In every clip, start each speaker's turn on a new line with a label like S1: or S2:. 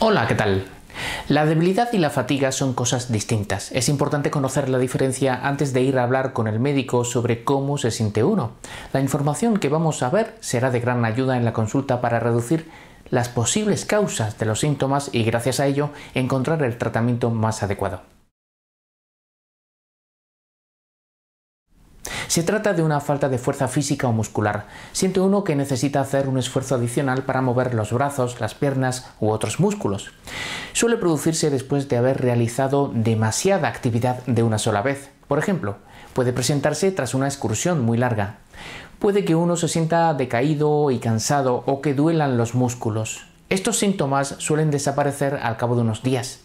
S1: Hola, ¿qué tal? La debilidad y la fatiga son cosas distintas. Es importante conocer la diferencia antes de ir a hablar con el médico sobre cómo se siente uno. La información que vamos a ver será de gran ayuda en la consulta para reducir las posibles causas de los síntomas y gracias a ello encontrar el tratamiento más adecuado. Se trata de una falta de fuerza física o muscular. Siente uno que necesita hacer un esfuerzo adicional para mover los brazos, las piernas u otros músculos. Suele producirse después de haber realizado demasiada actividad de una sola vez. Por ejemplo, puede presentarse tras una excursión muy larga. Puede que uno se sienta decaído y cansado o que duelan los músculos. Estos síntomas suelen desaparecer al cabo de unos días.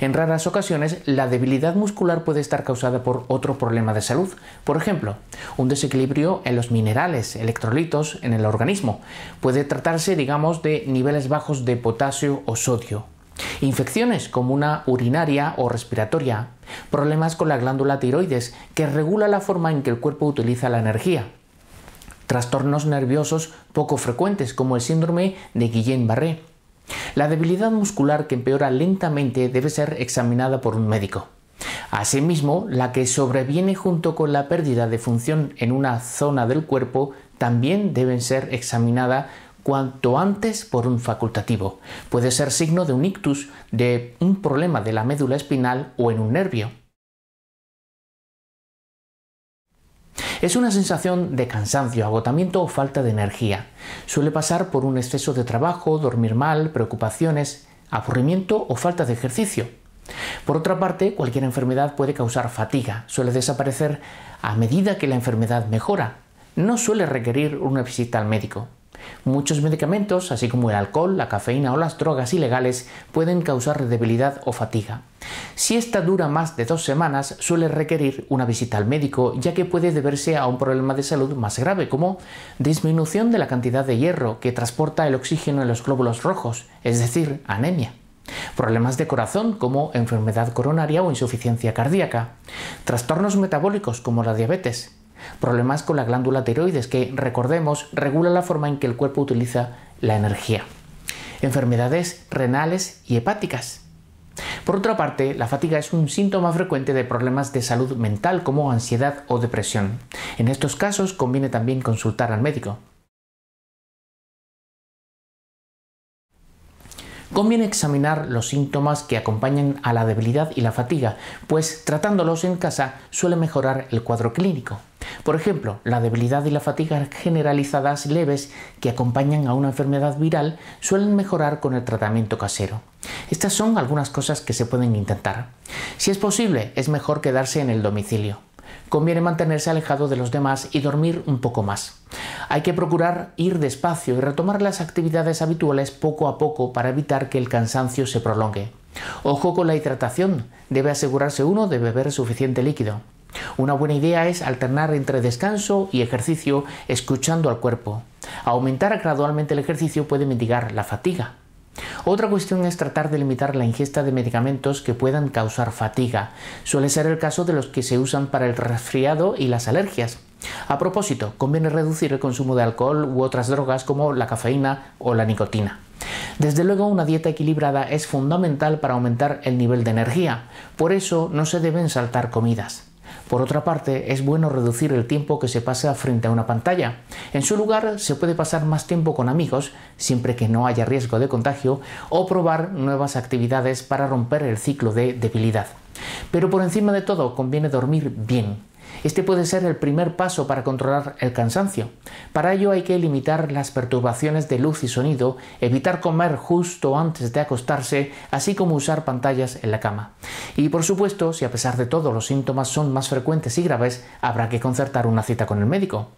S1: En raras ocasiones, la debilidad muscular puede estar causada por otro problema de salud, por ejemplo, un desequilibrio en los minerales, electrolitos en el organismo. Puede tratarse, digamos, de niveles bajos de potasio o sodio. Infecciones como una urinaria o respiratoria, problemas con la glándula tiroides, que regula la forma en que el cuerpo utiliza la energía, trastornos nerviosos poco frecuentes como el síndrome de Guillain-Barré, la debilidad muscular que empeora lentamente debe ser examinada por un médico. Asimismo, la que sobreviene junto con la pérdida de función en una zona del cuerpo también deben ser examinada cuanto antes por un facultativo. Puede ser signo de un ictus, de un problema de la médula espinal o en un nervio. Es una sensación de cansancio, agotamiento o falta de energía. Suele pasar por un exceso de trabajo, dormir mal, preocupaciones, aburrimiento o falta de ejercicio. Por otra parte, cualquier enfermedad puede causar fatiga, suele desaparecer a medida que la enfermedad mejora. No suele requerir una visita al médico. Muchos medicamentos, así como el alcohol, la cafeína o las drogas ilegales, pueden causar debilidad o fatiga. Si esta dura más de dos semanas, suele requerir una visita al médico, ya que puede deberse a un problema de salud más grave, como disminución de la cantidad de hierro que transporta el oxígeno en los glóbulos rojos, es decir, anemia. Problemas de corazón como enfermedad coronaria o insuficiencia cardíaca. Trastornos metabólicos como la diabetes. Problemas con la glándula tiroides que, recordemos, regula la forma en que el cuerpo utiliza la energía. Enfermedades renales y hepáticas por otra parte, la fatiga es un síntoma frecuente de problemas de salud mental como ansiedad o depresión. En estos casos conviene también consultar al médico. Conviene examinar los síntomas que acompañan a la debilidad y la fatiga, pues tratándolos en casa suele mejorar el cuadro clínico. Por ejemplo, la debilidad y la fatiga generalizadas leves que acompañan a una enfermedad viral suelen mejorar con el tratamiento casero. Estas son algunas cosas que se pueden intentar. Si es posible, es mejor quedarse en el domicilio. Conviene mantenerse alejado de los demás y dormir un poco más. Hay que procurar ir despacio y retomar las actividades habituales poco a poco para evitar que el cansancio se prolongue. Ojo con la hidratación, debe asegurarse uno de beber suficiente líquido. Una buena idea es alternar entre descanso y ejercicio escuchando al cuerpo. Aumentar gradualmente el ejercicio puede mitigar la fatiga. Otra cuestión es tratar de limitar la ingesta de medicamentos que puedan causar fatiga. Suele ser el caso de los que se usan para el resfriado y las alergias. A propósito, conviene reducir el consumo de alcohol u otras drogas como la cafeína o la nicotina. Desde luego, una dieta equilibrada es fundamental para aumentar el nivel de energía. Por eso, no se deben saltar comidas. Por otra parte, es bueno reducir el tiempo que se pasa frente a una pantalla. En su lugar, se puede pasar más tiempo con amigos, siempre que no haya riesgo de contagio, o probar nuevas actividades para romper el ciclo de debilidad. Pero por encima de todo, conviene dormir bien este puede ser el primer paso para controlar el cansancio. Para ello hay que limitar las perturbaciones de luz y sonido, evitar comer justo antes de acostarse, así como usar pantallas en la cama. Y por supuesto, si a pesar de todo los síntomas son más frecuentes y graves, habrá que concertar una cita con el médico.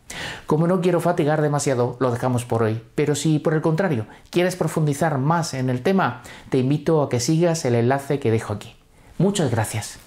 S1: Como no quiero fatigar demasiado, lo dejamos por hoy, pero si por el contrario quieres profundizar más en el tema, te invito a que sigas el enlace que dejo aquí. Muchas gracias.